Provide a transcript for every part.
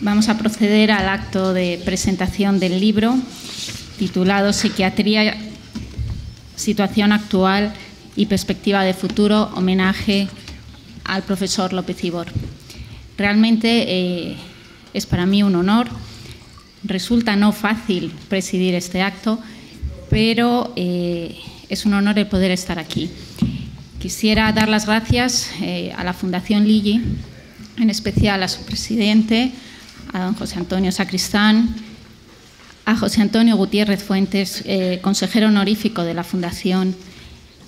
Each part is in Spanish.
Vamos a proceder al acto de presentación del libro titulado Psiquiatría, situación actual y perspectiva de futuro, homenaje al profesor López Ibor. Realmente eh, es para mí un honor. Resulta no fácil presidir este acto, pero eh, es un honor el poder estar aquí. Quisiera dar las gracias eh, a la Fundación Lilly, en especial a su presidente, a don José Antonio Sacristán, a José Antonio Gutiérrez Fuentes, eh, consejero honorífico de la Fundación,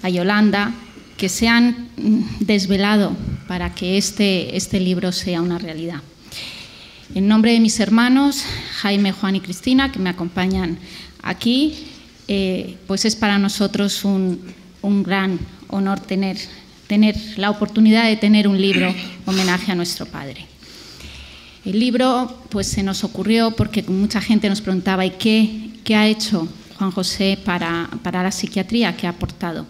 a Yolanda, que se han mm, desvelado para que este, este libro sea una realidad. En nombre de mis hermanos, Jaime, Juan y Cristina, que me acompañan aquí, eh, pues es para nosotros un, un gran honor tener, tener la oportunidad de tener un libro homenaje a nuestro padre. El libro pues, se nos ocurrió porque mucha gente nos preguntaba ¿y qué, ha hecho Juan José para, la psiquiatría? ¿Qué ha aportado?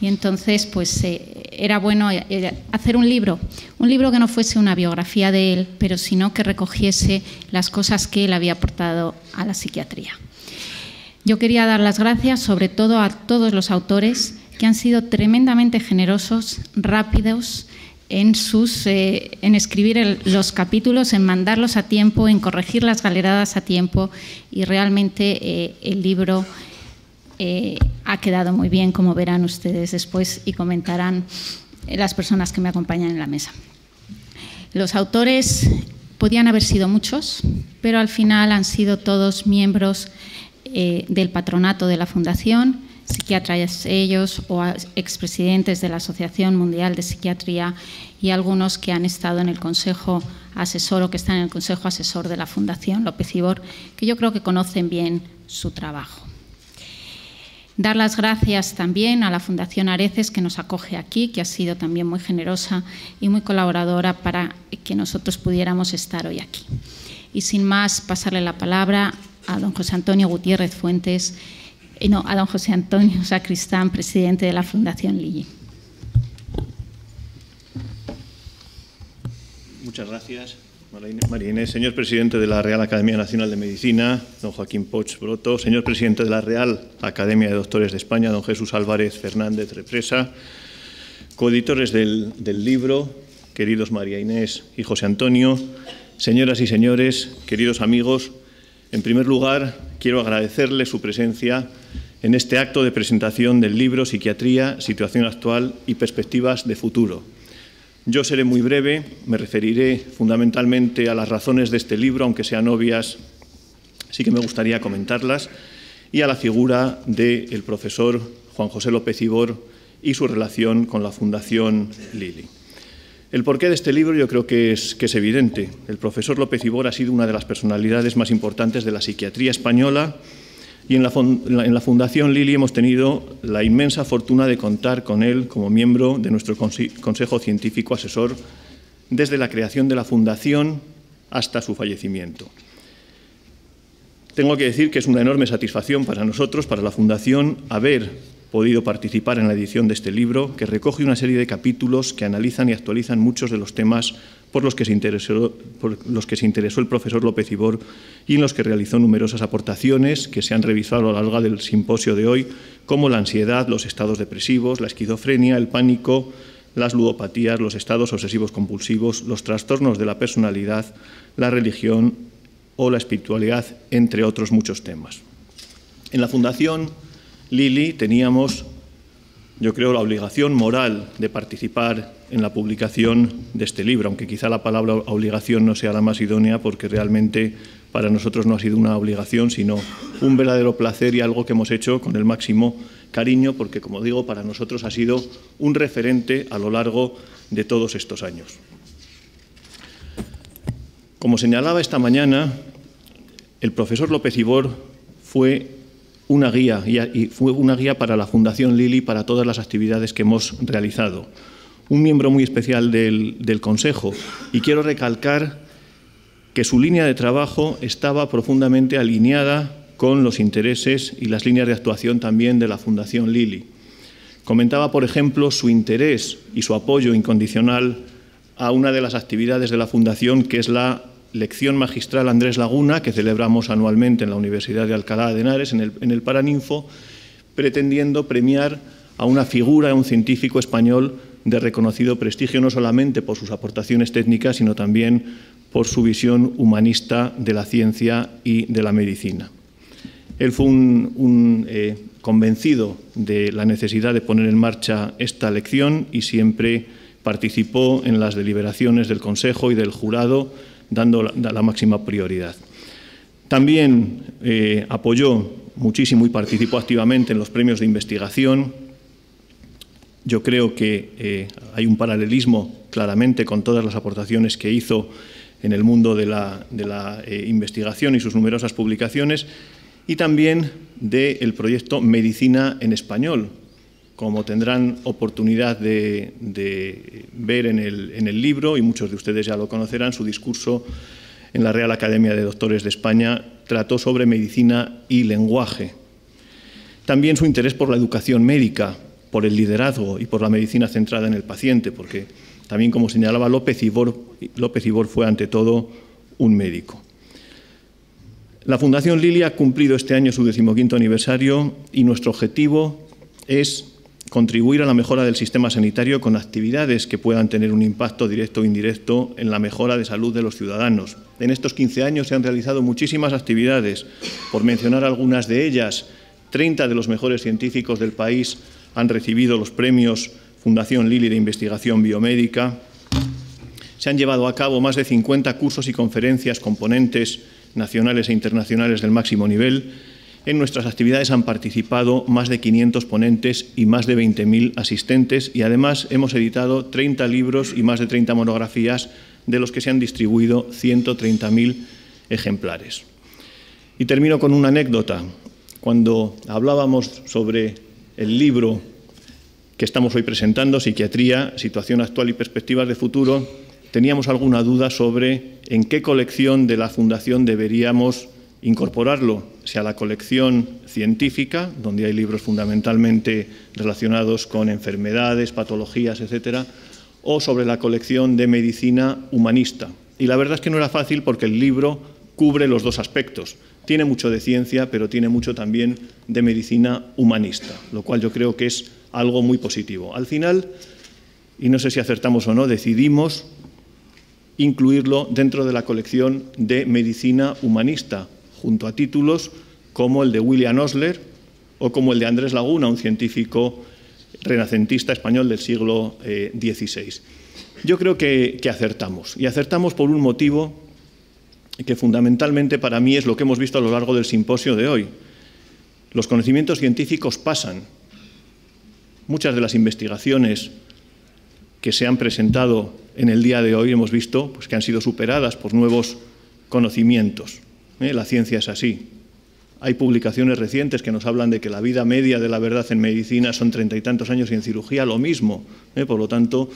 Y entonces, pues eh, era bueno eh, eh, hacer un libro, un libro que no fuese una biografía de él, pero sino que recogiese las cosas que él había aportado a la psiquiatría. Yo quería dar las gracias sobre todo a todos los autores que han sido tremendamente generosos, rápidos, eh, en, escribir los capítulos, en mandarlos a tiempo, en corregir las galeradas a tiempo y realmente eh, el libro eh, ha quedado muy bien, como verán ustedes después y comentarán las personas que me acompañan en la mesa. Los autores podían haber sido muchos, pero al final han sido todos miembros del patronato de la Fundación psiquiatras ellos o expresidentes de la Asociación Mundial de Psiquiatría y algunos que han estado en el Consejo Asesor o que están en el Consejo Asesor de la Fundación López Ibor, que yo creo que conocen bien su trabajo. Dar las gracias también a la Fundación Areces, que nos acoge aquí, que ha sido también muy generosa y muy colaboradora para que nosotros pudiéramos estar hoy aquí. Y sin más, pasarle la palabra a don José Antonio Gutiérrez Fuentes, y eh, no, a don José Antonio Sacristán, presidente de la Fundación Lilli. Muchas gracias, María Inés. Señor presidente de la Real Academia Nacional de Medicina, don Joaquín Poch Broto. Señor presidente de la Real Academia de Doctores de España, don Jesús Álvarez Fernández Represa. Coeditores del libro, queridos María Inés y José Antonio. Señoras y señores, queridos amigos, en primer lugar, quiero agradecerle su presencia en este acto de presentación del libro Psiquiatría, Situación Actual y Perspectivas de Futuro. Yo seré muy breve, me referiré fundamentalmente a las razones de este libro, aunque sean obvias, sí que me gustaría comentarlas, y a la figura del profesor Juan José López Ibor y su relación con la Fundación Lili. El porqué de este libro yo creo que es, evidente. El profesor López Ibor ha sido una de las personalidades más importantes de la psiquiatría española y en la, en la Fundación Lili hemos tenido la inmensa fortuna de contar con él como miembro de nuestro Consejo Científico Asesor desde la creación de la Fundación hasta su fallecimiento. Tengo que decir que es una enorme satisfacción para nosotros, para la Fundación, haber podido participar en la edición de este libro, que recoge una serie de capítulos que analizan y actualizan muchos de los temas por los que se interesó, el profesor López Ibor y en los que realizó numerosas aportaciones que se han revisado a lo largo del simposio de hoy, como la ansiedad, los estados depresivos, la esquizofrenia, el pánico, las ludopatías, los estados obsesivos compulsivos, los trastornos de la personalidad, la religión o la espiritualidad, entre otros muchos temas. En la Fundación Lili teníamos, yo creo, la obligación moral de participar en la publicación de este libro, aunque quizá la palabra obligación no sea la más idónea porque realmente para nosotros no ha sido una obligación, sino un verdadero placer y algo que hemos hecho con el máximo cariño, porque como digo, para nosotros ha sido un referente a lo largo de todos estos años. Como señalaba esta mañana, el profesor López Ibor fue una guía y fue una guía para la Fundación Lili para todas las actividades que hemos realizado. Un miembro muy especial del, del Consejo y quiero recalcar que su línea de trabajo estaba profundamente alineada con los intereses y las líneas de actuación también de la Fundación Lili. Comentaba, por ejemplo, su interés y su apoyo incondicional a una de las actividades de la Fundación, que es la lección magistral Andrés Laguna, que celebramos anualmente en la Universidad de Alcalá de Henares, en el, Paraninfo, pretendiendo premiar a una figura, a un científico español de reconocido prestigio, no solamente por sus aportaciones técnicas, sino también por su visión humanista de la ciencia y de la medicina. Él fue un, eh, convencido de la necesidad de poner en marcha esta lección y siempre participó en las deliberaciones del Consejo y del jurado dando la, máxima prioridad. También eh, apoyó muchísimo y participó activamente en los premios de investigación. Yo creo que eh, hay un paralelismo claramente con todas las aportaciones que hizo en el mundo de la, eh, investigación y sus numerosas publicaciones, y también del proyecto Medicina en Español, como tendrán oportunidad de, ver en el, libro, y muchos de ustedes ya lo conocerán, su discurso en la Real Academia de Doctores de España trató sobre medicina y lenguaje. También su interés por la educación médica, por el liderazgo y por la medicina centrada en el paciente, porque también, como señalaba López Ibor, López Ibor fue ante todo un médico. La Fundación Lili ha cumplido este año su decimoquinto aniversario y nuestro objetivo es contribuir a la mejora del sistema sanitario con actividades que puedan tener un impacto directo o indirecto en la mejora de salud de los ciudadanos. En estos 15 años se han realizado muchísimas actividades, por mencionar algunas de ellas, 30 de los mejores científicos del país han recibido los premios Fundación Lili de Investigación Biomédica. Se han llevado a cabo más de 50 cursos y conferencias con ponentes nacionales e internacionales del máximo nivel en nuestras actividades han participado más de 500 ponentes y más de 20.000 asistentes y además hemos editado 30 libros y más de 30 monografías de los que se han distribuido 130.000 ejemplares. Y termino con una anécdota. Cuando hablábamos sobre el libro que estamos hoy presentando, Psiquiatría, Situación Actual y Perspectivas de Futuro, teníamos alguna duda sobre en qué colección de la Fundación deberíamos incorporarlo sea la colección científica, donde hay libros fundamentalmente relacionados con enfermedades, patologías, etcétera, o sobre la colección de medicina humanista. Y la verdad es que no era fácil porque el libro cubre los dos aspectos. Tiene mucho de ciencia, pero tiene mucho también de medicina humanista, lo cual yo creo que es algo muy positivo. Al final, y no sé si acertamos o no, decidimos incluirlo dentro de la colección de medicina humanista, junto a títulos como el de William Osler o como el de Andrés Laguna, un científico renacentista español del siglo XVI. Eh, Yo creo que, que acertamos, y acertamos por un motivo que fundamentalmente para mí es lo que hemos visto a lo largo del simposio de hoy. Los conocimientos científicos pasan. Muchas de las investigaciones que se han presentado en el día de hoy hemos visto pues, que han sido superadas por nuevos conocimientos. ¿Eh? la ciencia es así. Hay publicaciones recientes que nos hablan de que la vida media de la verdad en medicina son treinta y tantos años y en cirugía lo mismo. ¿eh? por lo tanto,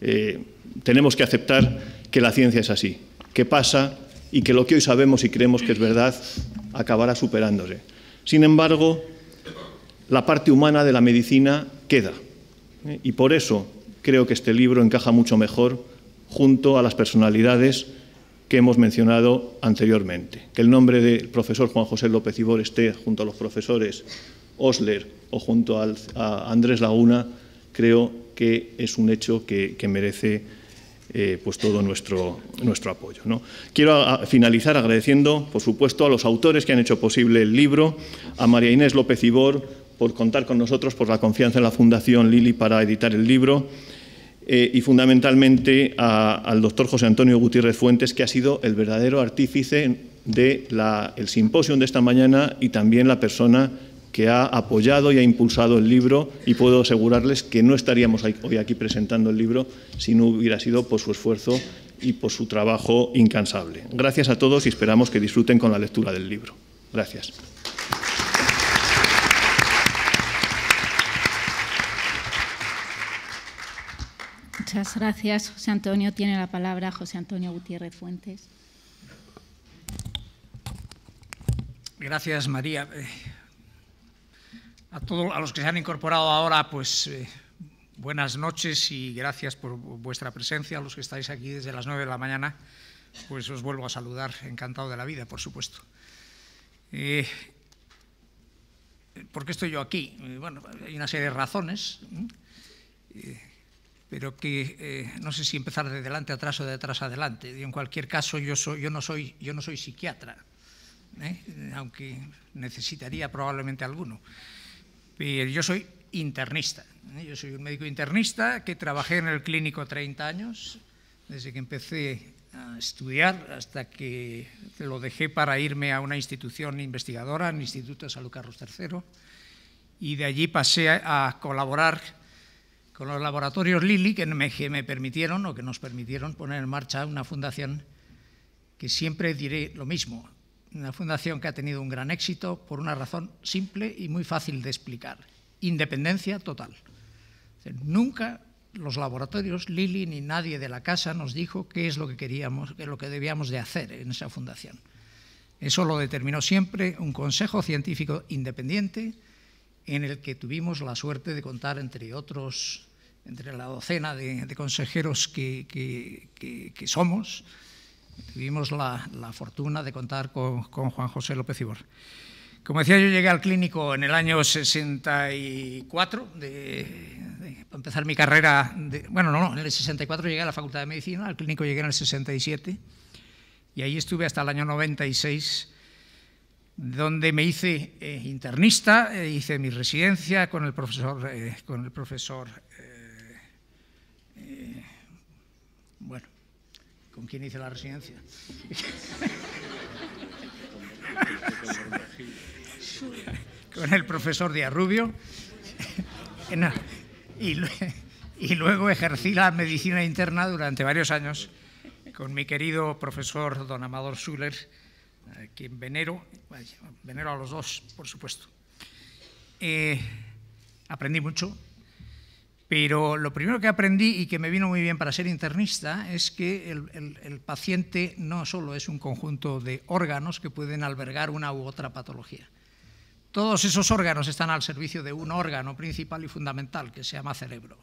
eh, tenemos que aceptar que la ciencia es así, que pasa y que lo que hoy sabemos y creemos que es verdad acabará superándose. Sin embargo, la parte humana de la medicina queda. Y por eso creo que este libro encaja mucho mejor junto a las personalidades que hemos mencionado anteriormente. Que el nombre del profesor Juan José López Ibor esté junto a los profesores Osler o junto a Andrés Laguna, creo que es un hecho que, merece eh, pues todo nuestro, nuestro apoyo. Quiero finalizar agradeciendo, por supuesto, a los autores que han hecho posible el libro, a María Inés López Ibor por contar con nosotros, por la confianza en la Fundación Lili para editar el libro, eh, y fundamentalmente al doctor José Antonio Gutiérrez Fuentes, que ha sido el verdadero artífice del el simposio de esta mañana y también la persona que ha apoyado y ha impulsado el libro y puedo asegurarles que no estaríamos hoy aquí presentando el libro si no hubiera sido por su esfuerzo y por su trabajo incansable. Gracias a todos y esperamos que disfruten con la lectura del libro. Gracias. Muchas gracias, José Antonio. Tiene la palabra José Antonio Gutiérrez Fuentes. Gracias, María. Eh, a todos a los que se han incorporado ahora, pues eh, buenas noches y gracias por vuestra presencia. A los que estáis aquí desde las nueve de la mañana, pues os vuelvo a saludar, encantado de la vida, por supuesto. Eh, ¿Por qué estoy yo aquí? Bueno, hay una serie de razones pero que eh, no sé si empezar de delante atrás o de atrás adelante. Y en cualquier caso, yo, yo, no, soy, yo no soy psiquiatra, ¿eh? aunque necesitaría probablemente alguno. yo soy internista. ¿eh? Yo soy un médico internista que trabajé en el clínico 30 años, desde que empecé a estudiar hasta que lo dejé para irme a una institución investigadora, el Instituto de Salud Carlos III, y de allí pasé a colaborar con los laboratorios Lilly, que me, permitieron o que nos permitieron poner en marcha una fundación que siempre diré lo mismo, una fundación que ha tenido un gran éxito por una razón simple y muy fácil de explicar, independencia total. Nunca los laboratorios, Lilly ni nadie de la casa nos dijo qué es lo que queríamos, qué es lo que debíamos de hacer en esa fundación. Eso lo determinó siempre un consejo científico independiente en el que tuvimos la suerte de contar, entre otros, entre la docena de, consejeros que, somos, tuvimos la, fortuna de contar con, Juan José López Ibor. Como decía, yo llegué al clínico en el año 64, de, para empezar mi carrera, de, bueno, no, no, en el 64 llegué a la Facultad de Medicina, al clínico llegué en el 67, y ahí estuve hasta el año 96 donde me hice eh, internista, eh, hice mi residencia con el profesor, eh, con el profesor, bueno, ¿con quién hice la residencia? con el profesor Diarrubio. Rubio, y, y luego ejercí la medicina interna durante varios años con mi querido profesor don Amador Schuller, quien venero, venero a los dos, por supuesto. Eh, aprendí mucho, pero lo primero que aprendí y que me vino muy bien para ser internista es que el, el paciente no solo es un conjunto de órganos que pueden albergar una u otra patología. Todos esos órganos están al servicio de un órgano principal y fundamental que se llama cerebro.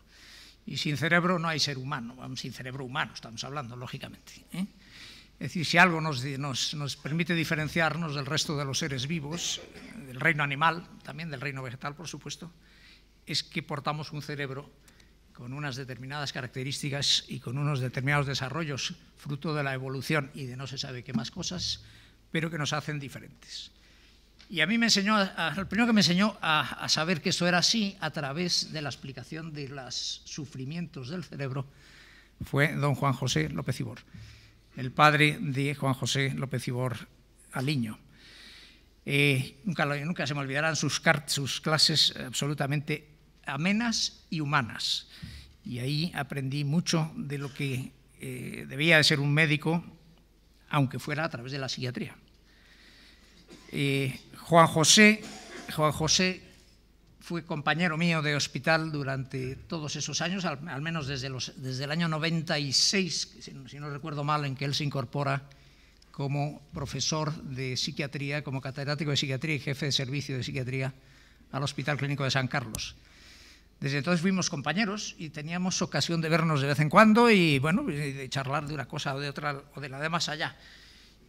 Y sin cerebro no hay ser humano, sin cerebro humano estamos hablando, lógicamente. ¿eh? Es decir, si algo nos, permite diferenciarnos del resto de los seres vivos, del reino animal, también del reino vegetal, por supuesto, es que portamos un cerebro con unas determinadas características y con unos determinados desarrollos, fruto de la evolución y de no se sabe qué más cosas, pero que nos hacen diferentes. Y a mí me enseñó, el primero que me enseñó a, a saber que eso era así a través de la explicación de los sufrimientos del cerebro fue don Juan José López Ibor el padre de Juan José López Ibor Aliño. Eh, nunca, nunca, se me olvidarán sus, clases absolutamente amenas y humanas. Y ahí aprendí mucho de lo que eh, debía de ser un médico, aunque fuera a través de la psiquiatría. Eh, Juan José, Juan José fue compañero mío de hospital durante todos esos años, al, menos desde, desde, el año 96, si, no recuerdo mal, en que él se incorpora como profesor de psiquiatría, como catedrático de psiquiatría y jefe de servicio de psiquiatría al Hospital Clínico de San Carlos. Desde entonces fuimos compañeros y teníamos ocasión de vernos de vez en cuando y, bueno, de charlar de una cosa o de otra o de la de más allá,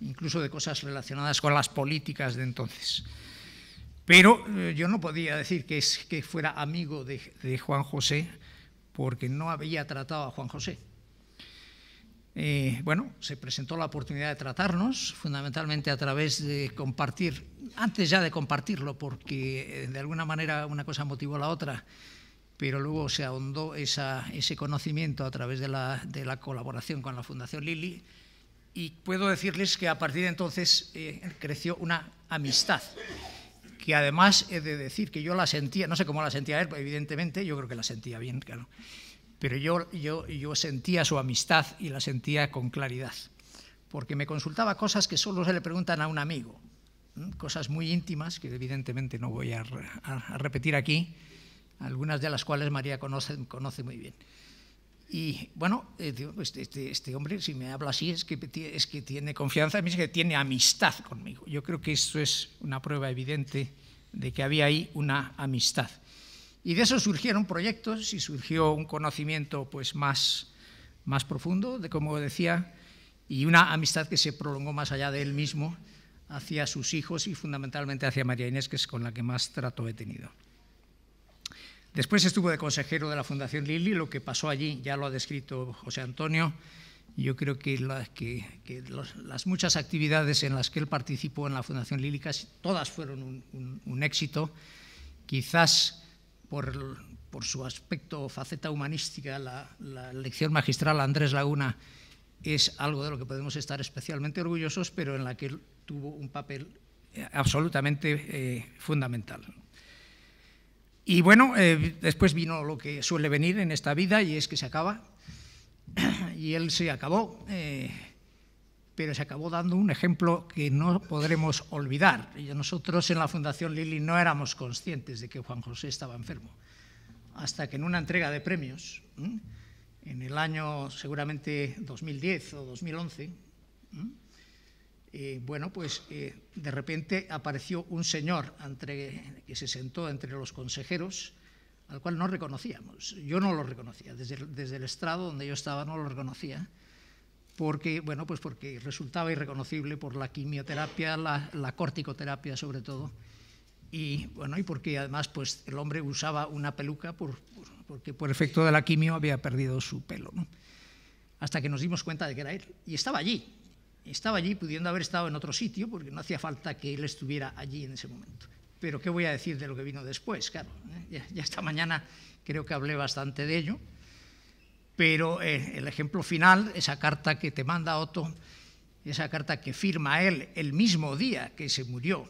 incluso de cosas relacionadas con las políticas de entonces. Pero eh, yo no podía decir que, es, que fuera amigo de, Juan José porque no había tratado a Juan José. Eh, bueno, se presentó la oportunidad de tratarnos, fundamentalmente a través de compartir, antes ya de compartirlo, porque eh, de alguna manera una cosa motivó a la otra, pero luego se ahondó ese conocimiento a través de la, colaboración con la Fundación Lili, y puedo decirles que a partir de entonces creció una amistad que además he de decir que yo la sentía, no sé cómo la sentía él, evidentemente, yo creo que la sentía bien, claro, pero yo, yo, yo sentía su amistad y la sentía con claridad, porque me consultaba cosas que solo se le preguntan a un amigo, cosas muy íntimas que evidentemente no voy a, repetir aquí, algunas de las cuales María conoce, conoce muy bien. Y bueno, eh, pues, este, este, hombre, si me habla así, es que, es que tiene confianza es que tiene amistad conmigo. Yo creo que esto es una prueba evidente de que había ahí una amistad. Y de eso surgieron proyectos y surgió un conocimiento pues, más, más profundo, de como decía, y una amistad que se prolongó más allá de él mismo hacia sus hijos y fundamentalmente hacia María Inés, que es con la que más trato he tenido. Después estuvo de consejero de la Fundación Lili, lo que pasó allí ya lo ha descrito José Antonio. Yo creo que, las muchas actividades en las que él participó en la Fundación Lili, casi todas fueron un, éxito. Quizás por, su aspecto faceta humanística, la, elección lección magistral Andrés Laguna es algo de lo que podemos estar especialmente orgullosos, pero en la que él tuvo un papel eh, absolutamente eh, fundamental. Y bueno, eh, después vino lo que suele venir en esta vida y es que se acaba. Y él se acabó, eh, pero se acabó dando un ejemplo que no podremos olvidar. Y nosotros en la Fundación Lili no éramos conscientes de que Juan José estaba enfermo, hasta que en una entrega de premios, en el año seguramente 2010 o 2011, eh, bueno, pues eh, de repente apareció un señor entre, que se sentó entre los consejeros, al cual no reconocíamos. Yo no lo reconocía, desde, el estrado donde yo estaba no lo reconocía, porque, bueno, pues porque resultaba irreconocible por la quimioterapia, la, corticoterapia sobre todo, y, bueno, y porque además pues, el hombre usaba una peluca porque por efecto de la quimio había perdido su pelo. Hasta que nos dimos cuenta de que era él, y estaba allí, estaba allí, pudiendo haber estado en otro sitio, porque no hacía falta que él estuviera allí en ese momento. Pero ¿qué voy a decir de lo que vino después? Claro, ¿eh? ya, esta mañana creo que hablé bastante de ello, pero eh, el ejemplo final, esa carta que te manda Otto, esa carta que firma él el mismo día que se murió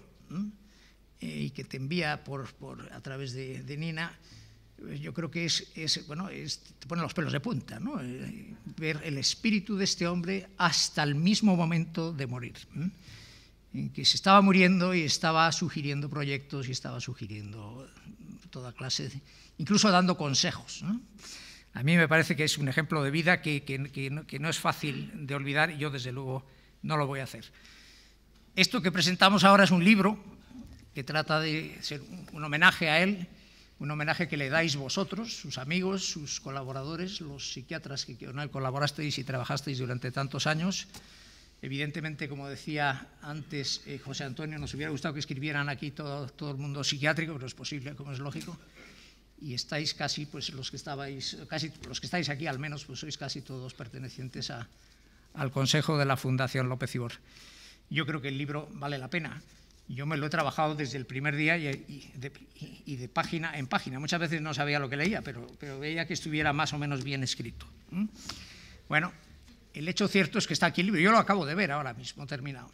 eh, y que te envía por, a través de, de Nina, yo creo que es, es bueno, te pone los pelos de punta, ¿no? Eh, ver el espíritu de este hombre hasta el mismo momento de morir, en que se estaba muriendo y estaba sugiriendo proyectos y estaba sugiriendo toda clase, incluso dando consejos. A mí me parece que es un ejemplo de vida que, que, no, que no es fácil de olvidar y yo desde luego no lo voy a hacer. Esto que presentamos ahora es un libro que trata de ser un homenaje a él un homenaje que le dais vosotros, sus amigos, sus colaboradores, los psiquiatras que con él colaborasteis y trabajasteis durante tantos años. Evidentemente, como decía antes eh, José Antonio, nos hubiera gustado que escribieran aquí todo, todo el mundo psiquiátrico, pero es posible, como es lógico. Y estáis casi, pues los que casi los que estáis aquí al menos, pues sois casi todos pertenecientes al Consejo de la Fundación López Ibor. Yo creo que el libro vale la pena. Yo me lo he trabajado desde el primer día y, de, página en página. Muchas veces no sabía lo que leía, pero, veía que estuviera más o menos bien escrito. Bueno, el hecho cierto es que está aquí el libro. Yo lo acabo de ver ahora mismo, terminado.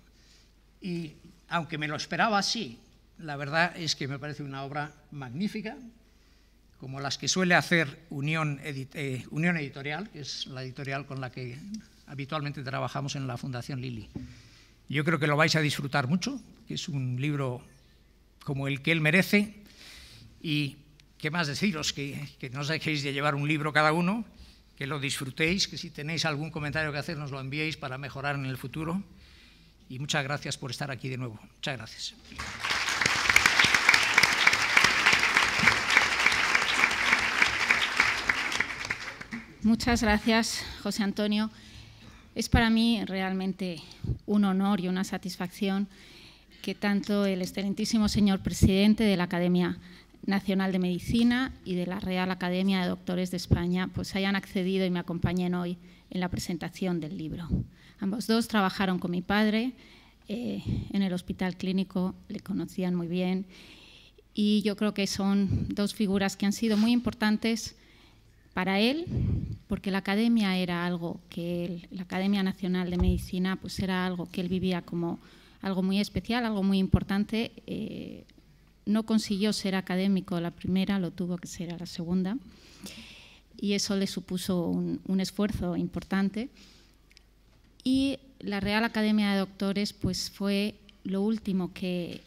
Y aunque me lo esperaba así, la verdad es que me parece una obra magnífica, como las que suele hacer Unión, eh, Unión Editorial, que es la editorial con la que habitualmente trabajamos en la Fundación Lili. Yo creo que lo vais a disfrutar mucho, que es un libro como el que él merece. Y qué más deciros, que, que no os dejéis de llevar un libro cada uno, que lo disfrutéis, que si tenéis algún comentario que hacer nos lo enviéis para mejorar en el futuro. Y muchas gracias por estar aquí de nuevo. Muchas gracias. Muchas gracias, José Antonio. Es para mí realmente un honor y una satisfacción que tanto el excelentísimo señor presidente de la Academia Nacional de Medicina y de la Real Academia de Doctores de España pues hayan accedido y me acompañen hoy en la presentación del libro. Ambos dos trabajaron con mi padre eh, en el hospital clínico, le conocían muy bien y yo creo que son dos figuras que han sido muy importantes para él, porque la academia era algo que la Academia Nacional de Medicina, pues era algo que él vivía como algo muy especial, algo muy importante. Eh, no consiguió ser académico la primera, lo tuvo que ser a la segunda, y eso le supuso un, esfuerzo importante. Y la Real Academia de Doctores, pues fue lo último que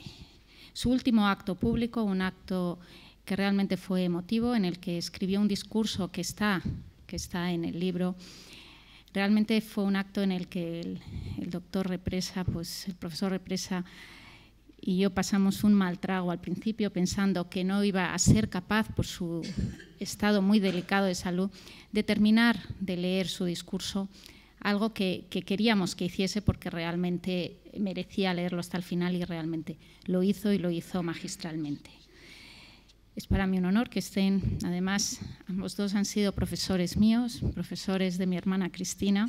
su último acto público, un acto que realmente fue emotivo, en el que escribió un discurso que está, que está en el libro. Realmente fue un acto en el que el, doctor Represa, pues el profesor Represa y yo pasamos un mal trago al principio pensando que no iba a ser capaz, por su estado muy delicado de salud, de terminar de leer su discurso, algo que queríamos que hiciese porque realmente merecía leerlo hasta el final y realmente lo hizo y lo hizo magistralmente. Es para mí un honor que estén, además, ambos dos han sido profesores míos, profesores de mi hermana Cristina.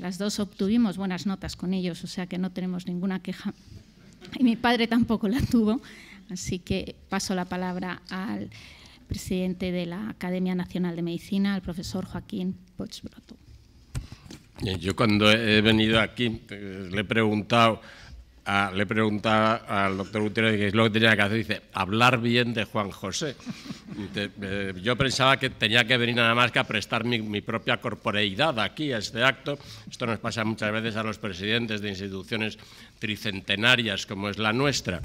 Las dos obtuvimos buenas notas con ellos, o sea que no tenemos ninguna queja. Y mi padre tampoco la tuvo, así que paso la palabra al presidente de la Academia Nacional de Medicina, al profesor Joaquín Pochbroto. Yo cuando he venido aquí eh, le he preguntado le preguntaba al doctor Gutiérrez qué es lo que tenía que hacer. Dice, hablar bien de Juan José. Eh, yo pensaba que tenía que venir nada más que a prestar mi, propia corporeidad aquí a este acto. Esto nos pasa muchas veces a los presidentes de instituciones tricentenarias como es la nuestra.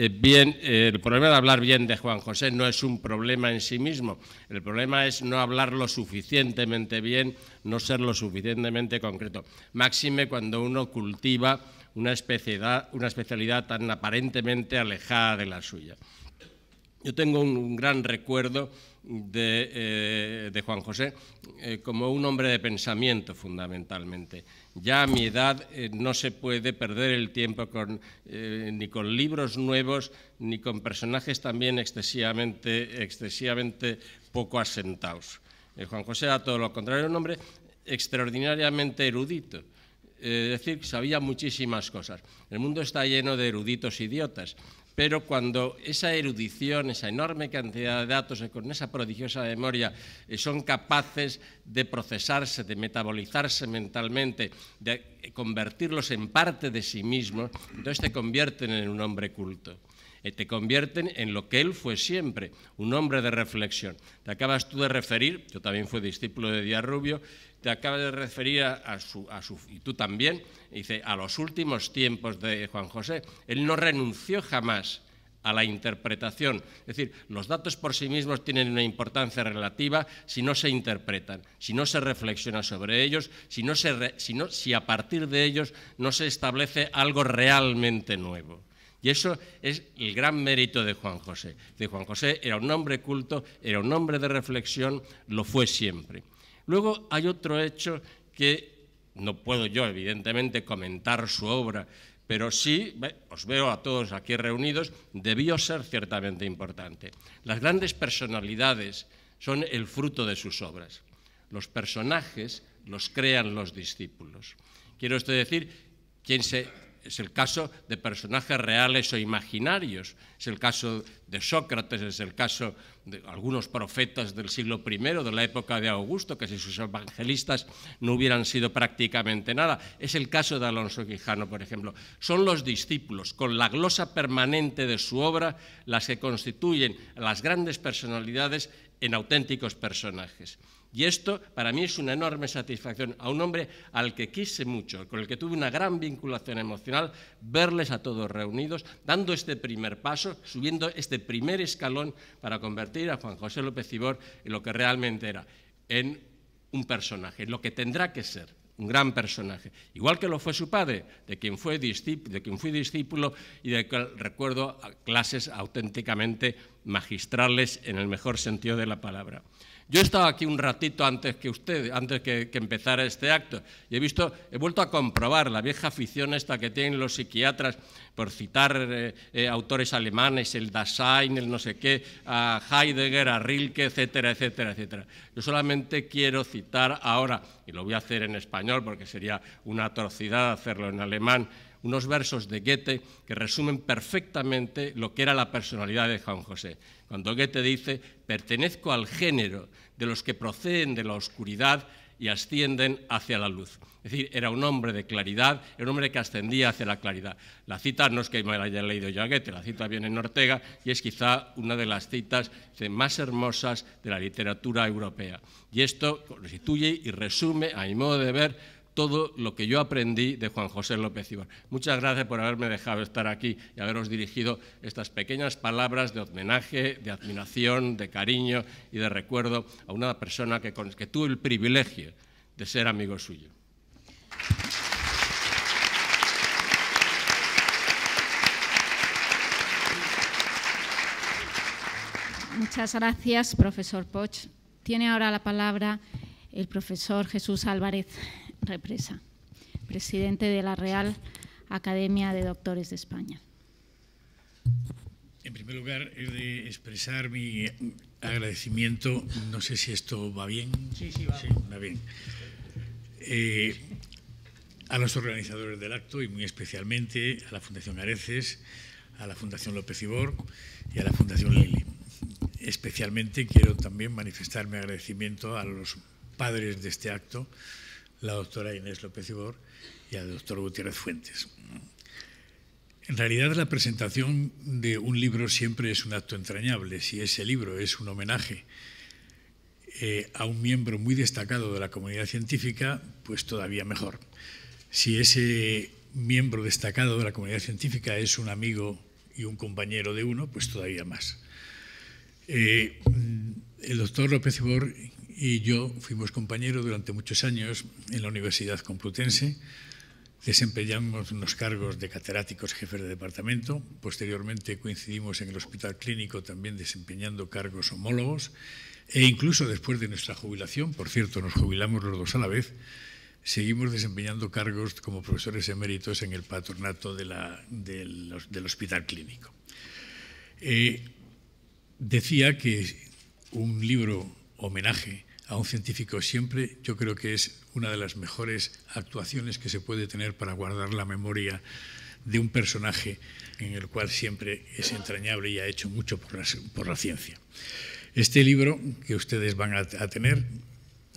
Eh, bien, eh, el problema de hablar bien de Juan José no es un problema en sí mismo, el problema es no hablarlo suficientemente bien, no ser lo suficientemente concreto. Máxime cuando uno cultiva una especialidad, una especialidad tan aparentemente alejada de la suya. Yo tengo un, gran recuerdo de eh, Juan José como un hombre de pensamiento fundamentalmente ya a mi edad eh, no se puede perder el tiempo eh, ni con libros nuevos ni con personajes también excesivamente, poco asentados. Eh, Juan José era todo lo contrario, un hombre extraordinariamente erudito. es decir, sabía muchísimas cosas. El mundo está lleno de eruditos idiotas, pero cuando esa erudición, esa enorme cantidad de datos con esa prodigiosa memoria eh, son capaces de procesarse, de metabolizarse mentalmente, de eh, convertirlos en parte de sí mismos, entonces te convierten en un hombre culto. Eh, te convierten en lo que él fue siempre, un hombre de reflexión. Te acabas tú de referir, yo también fui discípulo de Díaz Rubio, te acabas de referir a, su, y tú también, dice, a los últimos tiempos de Juan José. Él no renunció jamás a la interpretación. Es decir, los datos por sí mismos tienen una importancia relativa si no se interpretan, si no se reflexiona sobre ellos, si, no si a partir de ellos no se establece algo realmente nuevo. Y eso es el gran mérito de Juan José. De Juan José era un hombre culto, era un hombre de reflexión, lo fue siempre. Luego hay otro hecho que no puedo yo, evidentemente, comentar su obra, pero sí, os veo a todos aquí reunidos, debió ser ciertamente importante. Las grandes personalidades son el fruto de sus obras. Los personajes los crean los discípulos. Quiero esto decir, quien se es el caso de personajes reales o imaginarios, es el caso de Sócrates, es el caso de algunos profetas del siglo I, de la época de Augusto, que si sus evangelistas no hubieran sido prácticamente nada. Es el caso de Alonso Quijano, por ejemplo. Son los discípulos, con la glosa permanente de su obra, las que constituyen las grandes personalidades en auténticos personajes. Y esto para mí es una enorme satisfacción a un hombre al que quise mucho, con el que tuve una gran vinculación emocional, verles a todos reunidos, dando este primer paso, subiendo este primer escalón para convertir a Juan José López Cibor en lo que realmente era, en un personaje, en lo que tendrá que ser, un gran personaje, igual que lo fue su padre, de quien, fue discípulo, de quien fui discípulo y de quien recuerdo clases auténticamente magistrales en el mejor sentido de la palabra. Yo he estado aquí un ratito antes que usted, antes que, empezara este acto, y he visto, he vuelto a comprobar la vieja afición esta que tienen los psiquiatras por citar eh, eh, autores alemanes, el Dasein, el no sé qué, a Heidegger, a Rilke, etcétera, etcétera, etcétera. Yo solamente quiero citar ahora, y lo voy a hacer en español porque sería una atrocidad hacerlo en alemán, unos versos de Goethe que resumen perfectamente lo que era la personalidad de Juan José. Cuando Goethe dice, pertenezco al género de los que proceden de la oscuridad y ascienden hacia la luz. Es decir, era un hombre de claridad, era un hombre que ascendía hacia la claridad. La cita no es que me la haya leído yo a Goethe, la cita viene en Ortega y es quizá una de las citas eh, más hermosas de la literatura europea. Y esto constituye y resume, a mi modo de ver, todo lo que yo aprendí de Juan José López Ibar. Muchas gracias por haberme dejado estar aquí y haberos dirigido estas pequeñas palabras de homenaje, de admiración, de cariño y de recuerdo a una persona que, que tuve el privilegio de ser amigo suyo. Muchas gracias, profesor Poch. Tiene ahora la palabra el profesor Jesús Álvarez. Represa, presidente de la Real Academia de Doctores de España. En primer lugar, he de expresar mi agradecimiento. No sé si esto va bien. Sí, va, bien. Eh, a los organizadores del acto y muy especialmente a la Fundación Areces, a la Fundación López Ibor y a la Fundación Lili. Especialmente quiero también manifestar mi agradecimiento a los padres de este acto, la doctora Inés López Ibor y al doctor Gutiérrez Fuentes. En realidad la presentación de un libro siempre es un acto entrañable, si ese libro es un homenaje eh, a un miembro muy destacado de la comunidad científica, pues todavía mejor. Si ese miembro destacado de la comunidad científica es un amigo y un compañero de uno, pues todavía más. Eh, el doctor López Ibor y yo fuimos compañeros durante muchos años en la Universidad Complutense. Desempeñamos unos cargos de catedráticos, jefes de departamento. Posteriormente coincidimos en el hospital clínico también desempeñando cargos homólogos. E incluso después de nuestra jubilación, por cierto, nos jubilamos los dos a la vez, seguimos desempeñando cargos como profesores eméritos en el patronato de del hospital clínico. Eh, decía que un libro homenaje a un científico siempre, yo creo que es una de las mejores actuaciones que se puede tener para guardar la memoria de un personaje en el cual siempre es entrañable y ha hecho mucho por la, ciencia. Este libro que ustedes van a, tener,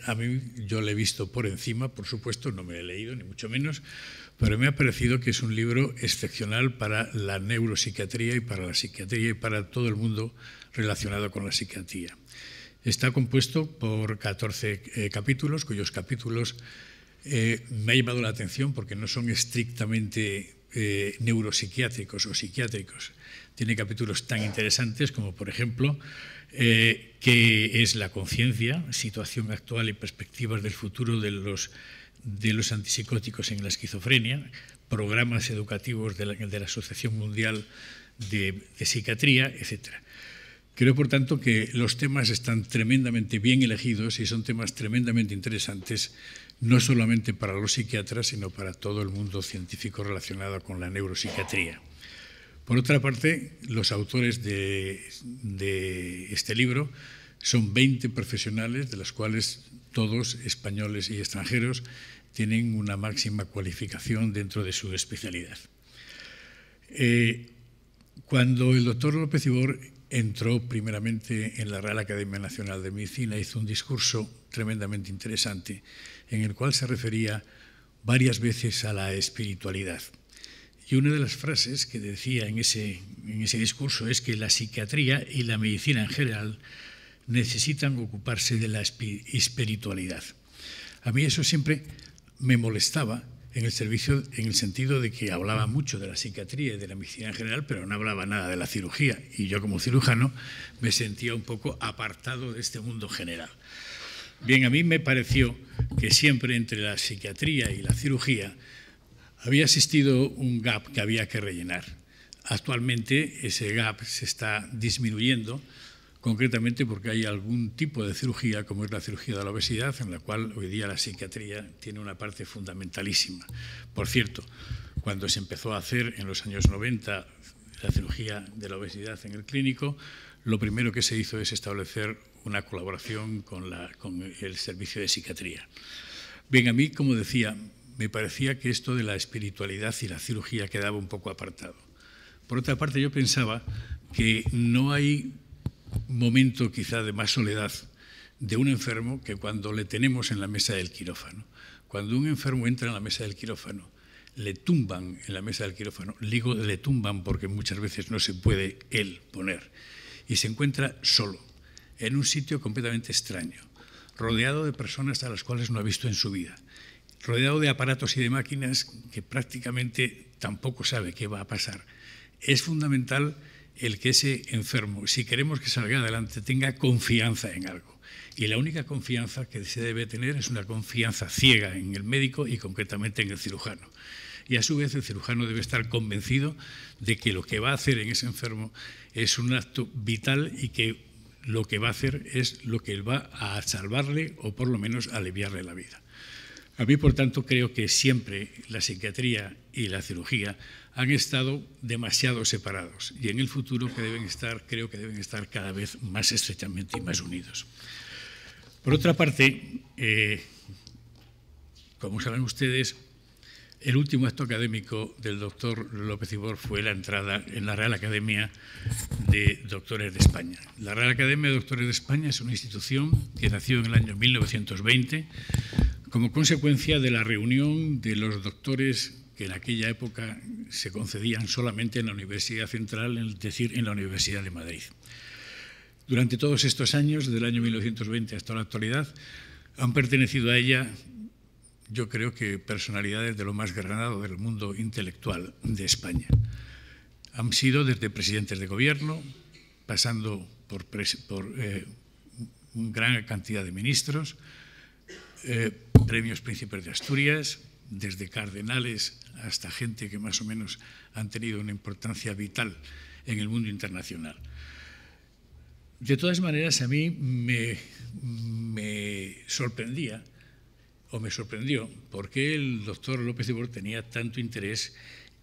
a mí yo lo he visto por encima, por supuesto, no me he leído, ni mucho menos, pero me ha parecido que es un libro excepcional para la neuropsiquiatría y para la psiquiatría y para todo el mundo relacionado con la psiquiatría. Está compuesto por 14 eh, capítulos, cuyos capítulos eh, me ha llamado la atención porque no son estrictamente eh, neuropsiquiátricos o psiquiátricos. Tiene capítulos tan interesantes como, por ejemplo, qué es la conciencia, situación actual y perspectivas del futuro de los, de los antipsicóticos en la esquizofrenia, programas educativos de la, Asociación Mundial de, de Psiquiatría, etcétera. Creo, por tanto, que los temas están tremendamente bien elegidos y son temas tremendamente interesantes, no solamente para los psiquiatras, sino para todo el mundo científico relacionado con la neuropsiquiatría. Por otra parte, los autores de, este libro son 20 profesionales, de los cuales todos, españoles y extranjeros, tienen una máxima cualificación dentro de su especialidad. Eh, cuando el doctor López Ibor entró primeramente en la Real Academia Nacional de Medicina, hizo un discurso tremendamente interesante en el cual se refería varias veces a la espiritualidad. Y una de las frases que decía en ese, en ese discurso es que la psiquiatría y la medicina en general necesitan ocuparse de la espiritualidad. A mí eso siempre me molestaba en el servicio en el sentido de que hablaba mucho de la psiquiatría y de la medicina en general, pero no hablaba nada de la cirugía. Y yo como cirujano me sentía un poco apartado de este mundo general. Bien, a mí me pareció que siempre entre la psiquiatría y la cirugía había existido un gap que había que rellenar. Actualmente ese gap se está disminuyendo concretamente porque hay algún tipo de cirugía, como es la cirugía de la obesidad, en la cual hoy día la psiquiatría tiene una parte fundamentalísima. Por cierto, cuando se empezó a hacer en los años 90 la cirugía de la obesidad en el clínico, lo primero que se hizo es establecer una colaboración con, con el servicio de psiquiatría. Bien, a mí, como decía, me parecía que esto de la espiritualidad y la cirugía quedaba un poco apartado. Por otra parte, yo pensaba que no hay momento quizá de más soledad de un enfermo que cuando le tenemos en la mesa del quirófano. Cuando un enfermo entra en la mesa del quirófano, le tumban en la mesa del quirófano, digo le tumban porque muchas veces no se puede él poner, y se encuentra solo, en un sitio completamente extraño, rodeado de personas a las cuales no ha visto en su vida, rodeado de aparatos y de máquinas que prácticamente tampoco sabe qué va a pasar. Es fundamental el que ese enfermo, si queremos que salga adelante, tenga confianza en algo. Y la única confianza que se debe tener es una confianza ciega en el médico y concretamente en el cirujano. Y a su vez el cirujano debe estar convencido de que lo que va a hacer en ese enfermo es un acto vital y que lo que va a hacer es lo que él va a salvarle o por lo menos aliviarle la vida. A mí, por tanto, creo que siempre la psiquiatría y la cirugía han estado demasiado separados y en el futuro que deben estar, creo que deben estar cada vez más estrechamente y más unidos. Por otra parte, eh, como saben ustedes, el último acto académico del doctor López Ibor fue la entrada en la Real Academia de Doctores de España. La Real Academia de Doctores de España es una institución que nació en el año 1920 como consecuencia de la reunión de los doctores que en aquella época se concedían solamente en la Universidad Central, es decir, en la Universidad de Madrid. Durante todos estos años, desde el año 1920 hasta la actualidad, han pertenecido a ella, yo creo que personalidades de lo más granado del mundo intelectual de España. Han sido desde presidentes de gobierno, pasando por, eh, una gran cantidad de ministros, eh, premios príncipes de Asturias, desde cardenales hasta gente que más o menos han tenido una importancia vital en el mundo internacional. De todas maneras, a mí me, sorprendía, o me sorprendió, por qué el doctor López de Bor tenía tanto interés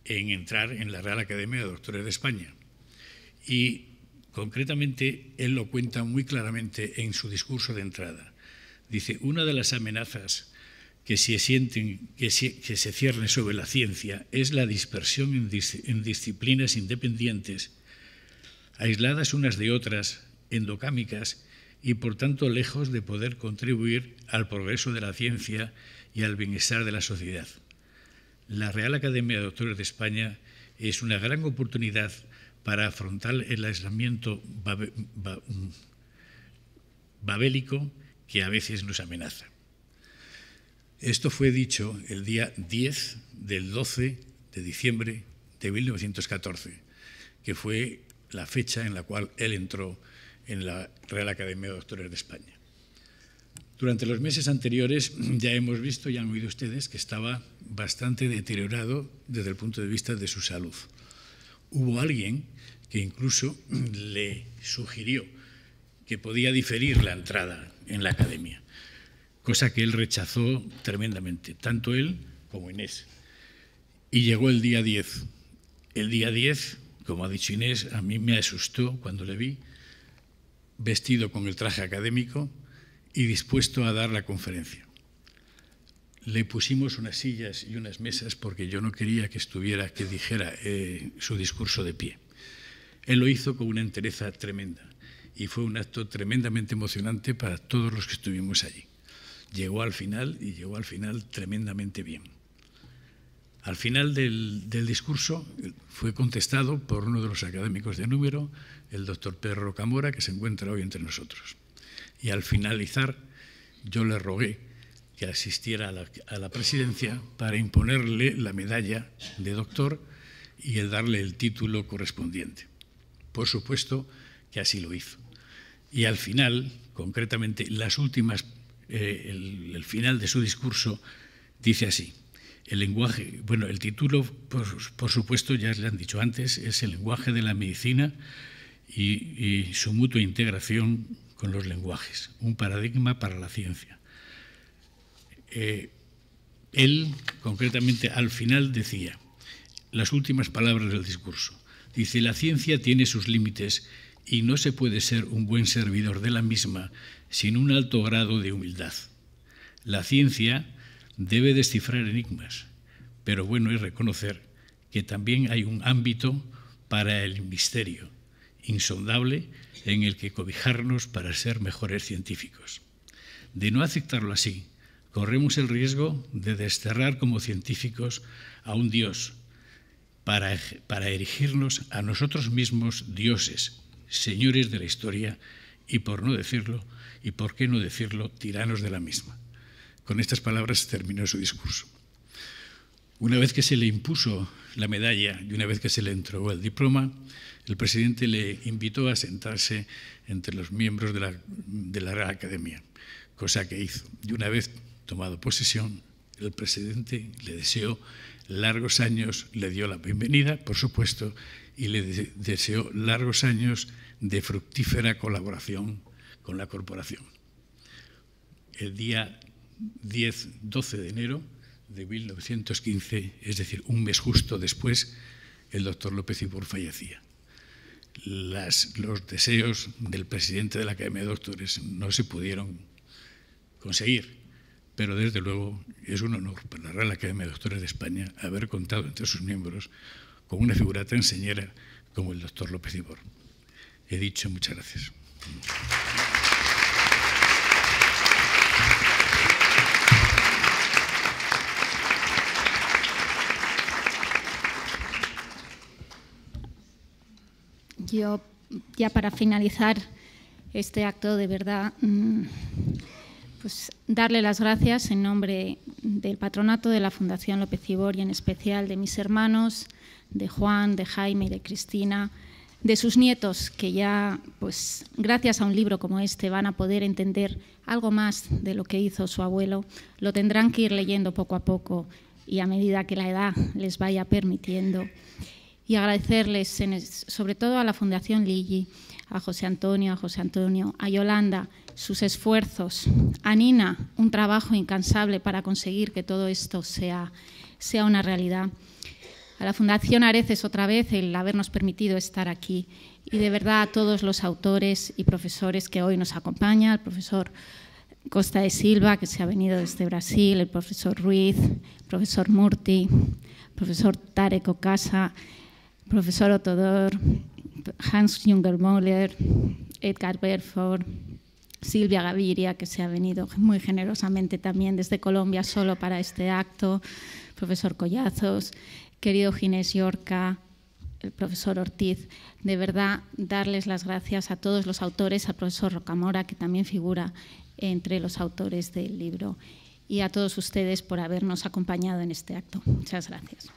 en entrar en la Real Academia de Doctores de España. Y concretamente, él lo cuenta muy claramente en su discurso de entrada. Dice, una de las amenazas que se, sienten, que, se, cierne sobre la ciencia es la dispersión en, en disciplinas independientes, aisladas unas de otras, endocámicas y por tanto lejos de poder contribuir al progreso de la ciencia y al bienestar de la sociedad. La Real Academia de Doctores de España es una gran oportunidad para afrontar el aislamiento mm, babélico que a veces nos amenaza. Esto fue dicho el día 10 del 12 de diciembre de 1914, que fue la fecha en la cual él entró en la Real Academia de Doctores de España. Durante los meses anteriores ya hemos visto, ya han oído ustedes, que estaba bastante deteriorado desde el punto de vista de su salud. Hubo alguien que incluso le sugirió que podía diferir la entrada en la academia cosa que él rechazó tremendamente, tanto él como Inés. Y llegó el día 10. El día 10, como ha dicho Inés, a mí me asustó cuando le vi, vestido con el traje académico y dispuesto a dar la conferencia. Le pusimos unas sillas y unas mesas porque yo no quería que estuviera, que dijera eh, su discurso de pie. Él lo hizo con una entereza tremenda y fue un acto tremendamente emocionante para todos los que estuvimos allí llegó al final y llegó al final tremendamente bien. Al final del, discurso eh, fue contestado por uno de los académicos de número, el doctor Pedro Camora, que se encuentra hoy entre nosotros. Y al finalizar, yo le rogué que asistiera a la, a la presidencia para imponerle la medalla de doctor y el darle el título correspondiente. Por supuesto que así lo hizo. Y al final, concretamente, las últimas eh, el, final de su discurso dice así. El lenguaje, bueno, el título, por, supuesto, ya le han dicho antes, es el lenguaje de la medicina y, su mutua integración con los lenguajes, un paradigma para la ciencia. Eh, él, concretamente, al final decía las últimas palabras del discurso. Dice, la ciencia tiene sus límites y no se puede ser un buen servidor de la misma sin un alto grado de humildad. La ciencia debe descifrar enigmas, pero bueno es reconocer que también hay un ámbito para el misterio, insondable, en el que cobijarnos para ser mejores científicos. De no aceptarlo así, corremos el riesgo de desterrar como científicos a un Dios para, para erigirnos a nosotros mismos dioses señores de la historia y, por no decirlo, y por qué no decirlo, tiranos de la misma. Con estas palabras terminó su discurso. Una vez que se le impuso la medalla y una vez que se le entregó el diploma, el presidente le invitó a sentarse entre los miembros de la, Academia, cosa que hizo. Y una vez tomado posesión, el presidente le deseó largos años, le dio la bienvenida, por supuesto, y le deseó largos años de fructífera colaboración con la corporación. El día 10-12 de enero de 1915, es decir, un mes justo después, el doctor López Ibor fallecía. los deseos del presidente de la Academia de Doctores no se pudieron conseguir, pero desde luego es un honor para la Real Academia de Doctores de España haber contado entre sus miembros con una figura tan señera como el doctor López Ibor. He dicho muchas gracias. Yo, ya para finalizar este acto, de verdad, mm, pues darle las gracias en nombre del patronato de la Fundación López Ibor y en especial de mis hermanos, de Juan, de Jaime y de Cristina, de sus nietos, que ya, pues, gracias a un libro como este, van a poder entender algo más de lo que hizo su abuelo, lo tendrán que ir leyendo poco a poco y a medida que la edad les vaya permitiendo. Y agradecerles, sobre todo a la Fundación Ligi, a José Antonio, a José Antonio, a Yolanda, sus esfuerzos, a Nina, un trabajo incansable para conseguir que todo esto sea una realidad a la Fundación Areces otra vez el habernos permitido estar aquí y de verdad a todos los autores y profesores que hoy nos acompañan, El profesor Costa de Silva, que se ha venido desde Brasil, el profesor Ruiz, el profesor Murti, el profesor Tarek Ocasa, el profesor Otodor, Hans Jungermüller, Edgar Berford, Silvia Gaviria, que se ha venido muy generosamente también desde Colombia solo para este acto, el profesor Collazos, querido Ginés Yorca, el profesor Ortiz, de verdad darles las gracias a todos los autores, al profesor Rocamora, que también figura entre los autores del libro, y a todos ustedes por habernos acompañado en este acto. Muchas gracias.